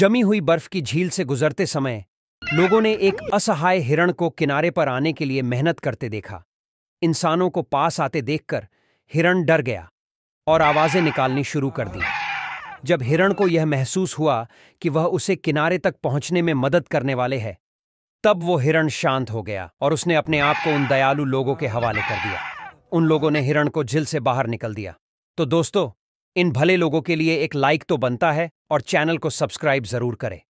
जमी हुई बर्फ की झील से गुजरते समय लोगों ने एक असहाय हिरण को किनारे पर आने के लिए मेहनत करते देखा इंसानों को पास आते देखकर हिरण डर गया और आवाजें निकालनी शुरू कर दी जब हिरण को यह महसूस हुआ कि वह उसे किनारे तक पहुंचने में मदद करने वाले है तब वो हिरण शांत हो गया और उसने अपने आप को उन दयालु लोगों के हवाले कर दिया उन लोगों ने हिरण को झील से बाहर निकल दिया तो दोस्तों इन भले लोगों के लिए एक लाइक तो बनता है और चैनल को सब्सक्राइब जरूर करें